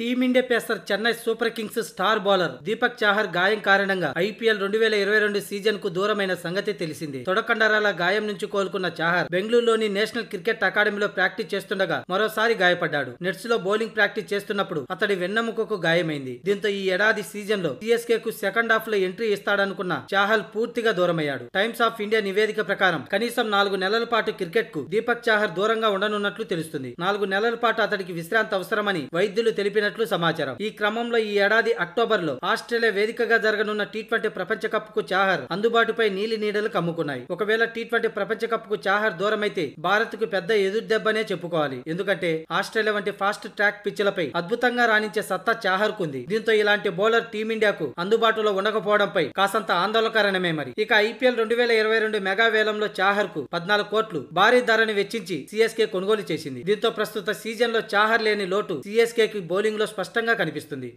team India pacer Chennai Super Kings star bowler Deepak Chahar గాయం కారణంగా IPL రెండు వేల ఇరవై రెండు సీజన్ కు దూరమైన సంగతి తెలిసింది తొడకండరాల గాయం నుంచి కోలుకున్న చాహర్ బెంగళూరులోని నేషనల్ క్రికెట్ అకాడమీలో ప్రాక్టీస్ చేస్తుండగా మరోసారి గాయపడ్డాడు నెట్స్ లో బౌలింగ్ ప్రాక్టీస్ చేస్తున్నప్పుడు అతడి వెన్నెముకకు గాయమైంది దీంతో ఈ ఏడాది సీజన్ లో సిఎస్కే కు సెకండ్ హాఫ్ లో ఎంట్రీ ఇస్తాడనుకున్న చాహల్ పూర్తిగా దూరమయ్యాడు టైమ్స్ ఆఫ్ ఇండియా నివేదిక ప్రకారం కనీసం నాలుగు నెలల పాటు క్రికెట్ కు దీపక్ చాహర్ దూరంగా ఉండనున్నట్లు తెలుస్తుంది నాలుగు నెలల పాటు అతడికి విశ్రాంతి అవసరమని వైద్యులు తెలిపిన చేసినట్లు సమాచారం ఈ క్రమంలో ఈ ఏడాది అక్టోబర్లో ఆస్ట్రేలియా వేదికగా జరగనున్న టీ ట్వంటీ ప్రపంచ కప్ కు చాహర్ అందుబాటుపై నీలి నీడలు కమ్ముకున్నాయి ఒకవేళ టీ ట్వంటీ ప్రపంచ కప్ కు చాహర్ దూరమైతే భారత్ కు పెద్ద ఎదురుదెబ్బనే చెప్పుకోవాలి ఎందుకంటే ఆస్ట్రేలియా వంటి ఫాస్ట్ ట్రాక్ పిచ్చులపై అద్భుతంగా రాణించే సత్తా చాహర్ చాహర్కుంది దీంతో ఇలాంటి బౌలర్ టీమిండియాకు అందుబాటులో ఉండకపోవడంపై కాసంత ఆందోళనకరణమే మరి ఇక ఐపీఎల్ రెండు వేల ఇరవై రెండు మెగా వేలంలో చాహర్ కు పద్నాలుగు కోట్లు భారీ ధరని వెచ్చించి సిఎస్కే కొనుగోలు చేసింది దీంతో ప్రస్తుత సీజన్ లో చాహర్ లేని లోటు సిఎస్కే కి బౌలింగ్ రేటింగ్లో స్పష్టంగా కనిపిస్తుంది